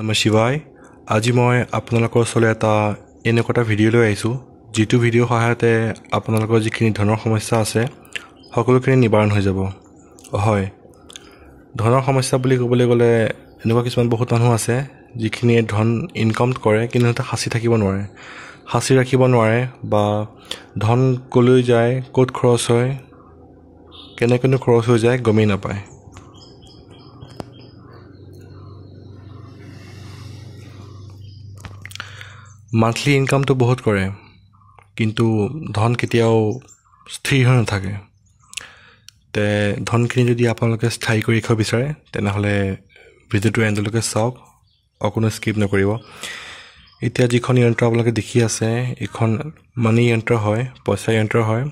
নমস্কাৰ আজি মই আপোনালোকৰ ওচৰলৈ এটা এনেকুৱা এটা ভিডিঅ' লৈ আহিছোঁ যিটো ভিডিঅ'ৰ সহায়তে আপোনালোকৰ যিখিনি ধনৰ সমস্যা আছে সকলোখিনি নিবাৰণ হৈ যাব হয় ধনৰ সমস্যা বুলি ক'বলৈ গ'লে এনেকুৱা কিছুমান বহুত মানুহ আছে যিখিনিয়ে ধন ইনকাম কৰে কিন্তু সিহঁতে সাঁচি থাকিব নোৱাৰে সাঁচি ৰাখিব নোৱাৰে বা ধন ক'লৈ যায় ক'ত খৰচ হয় কেনেকৈনো খৰচ হৈ যায় গমেই নাপায় মান্থলি ইনকামটো বহুত কৰে কিন্তু ধন কেতিয়াও স্থিৰ হৈ নাথাকে তে ধনখিনি যদি আপোনালোকে স্থায়ী কৰি ৰাখিব বিচাৰে তেনেহ'লে ভিডিঅ'টো এণ্ডলৈকে চাওক অকণো স্কিপ নকৰিব এতিয়া যিখন ইয়ন্ত্ৰ আপোনালোকে দেখি আছে এইখন মানি যন্ত্ৰ হয় পইচা যন্ত্ৰ হয়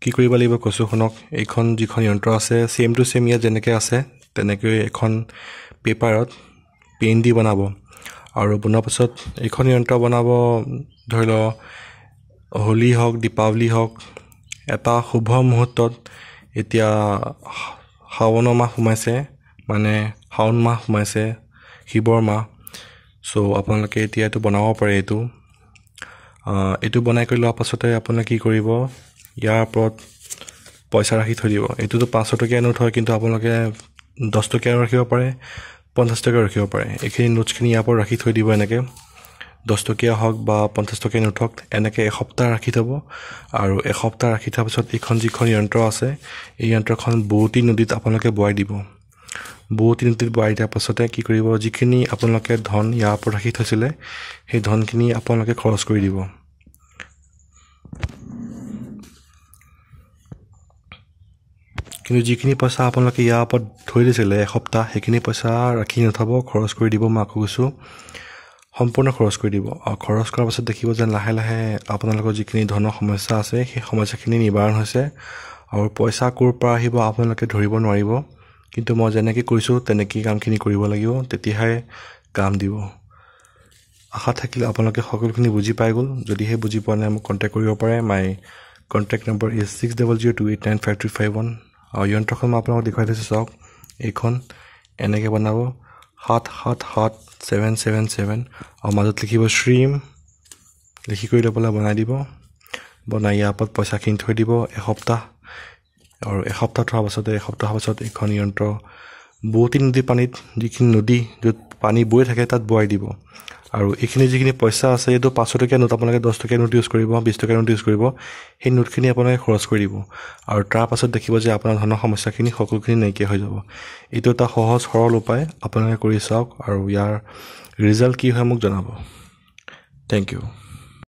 কি কৰিব লাগিব কৈছোঁ শুনক এইখন যিখন যন্ত্ৰ আছে চেম টু চেম ইয়াত যেনেকৈ আছে তেনেকৈ এখন পেপাৰত পেইণ্ট দি বনাব আৰু বনোৱাৰ পাছত এইখন ইয়ন্ত্ৰ বনাব ধৰি লওক হোলী হওক দীপাৱলী হওক এটা শুভ মুহূৰ্তত এতিয়া শাওণৰ মাহ সোমাইছে মানে শাওণ মাহ সোমাইছে শিৱৰ মাহ চ' আপোনালোকে এতিয়া এইটো বনাব পাৰে এইটো এইটো বনাই কৰি লোৱাৰ পাছতে আপোনালোকে কি কৰিব ইয়াৰ ওপৰত পইচা ৰাখি থৈ দিব এইটোতো পাঁচশ টকীয়া নোট হয় কিন্তু আপোনালোকে দহ টকীয়া ৰাখিব পাৰে পঞ্চাছ টকীয়া ৰাখিব পাৰে এইখিনি নোটছখিনি ইয়াৰ পৰা ৰাখি থৈ দিব এনেকৈ দহ টকীয়া হওক বা পঞ্চাছ টকীয়া নোট হওক এনেকৈ এসপ্তাহ ৰাখি থ'ব আৰু এসপ্তাহ ৰাখি থোৱাৰ পিছত এইখন যিখন যন্ত্ৰ আছে এই যন্ত্ৰখন বৌতি নদীত আপোনালোকে বোৱাই দিব বুৱতী নদীত বোৱাই দিয়াৰ পাছতে কি কৰিব যিখিনি আপোনালোকে ধন ইয়াৰ ওপৰত ৰাখি থৈছিলে সেই ধনখিনি আপোনালোকে খৰচ কৰি দিব কিন্তু যিখিনি পইচা আপোনালোকে ইয়াৰ ওপৰত থৈ দিছিলে এসপ্তাহ সেইখিনি পইচা ৰাখি নথ'ব খৰচ কৰি দিব মই আকৌ কৈছোঁ সম্পূৰ্ণ খৰচ কৰি দিব আৰু খৰচ কৰাৰ পাছত দেখিব যেন লাহে লাহে আপোনালোকৰ যিখিনি ধনৰ সমস্যা আছে সেই সমস্যাখিনি নিবাৰণ হৈছে আৰু পইচা ক'ৰ পৰা আহিব আপোনালোকে ধৰিব নোৱাৰিব কিন্তু মই যেনেকৈ কৈছোঁ তেনেকেই কামখিনি কৰিব লাগিব তেতিয়াহে কাম দিব আশা থাকিলে আপোনালোকে সকলোখিনি বুজি পাই গ'ল যদিহে বুজি পোৱা নাই মোক কণ্টেক্ট কৰিব পাৰে my contact number is six double zero' two eight nine five three five one আৰু যন্ত্ৰখন মই আপোনালোকক দেখুৱাই থৈছোঁ চাওক এইখন এনেকৈ বনাব সাত সাত সাত ছেভেন ছেভেন ছেভেন আৰু মাজত লিখিব শ্ৰীম লিখি কৰি লৈ পেলাই বনাই দিব বনাই ইয়াৰ ওপৰত পইচাখিনি থৈ দিব এসপ্তাহ আৰু এসপ্তাহ থোৱাৰ পাছতে এসপ্তাহৰ পাছত এইখন যন্ত্ৰ বোৱতী নদী পানীত যিখিনি নদী য'ত পানী বৈ থাকে তাত বোৱাই দিব আৰু এইখিনি যিখিনি পইচা আছে এইটো পাঁচশ টকীয়া নোট আপোনালোকে দহ টকীয়া নোট ইউজ কৰিব বিছ টকীয়া নোট ইউজ কৰিব সেই নোটখিনি আপোনালোকে খৰচ কৰি দিব আৰু তাৰপাছত দেখিব যে আপোনাৰ ধৰণৰ সমস্যাখিনি সকলোখিনি নাইকিয়া হৈ যাব এইটো এটা সহজ সৰল উপায় আপোনালোকে কৰি চাওক আৰু ইয়াৰ ৰিজাল্ট কি হয় মোক জনাব থেংক ইউ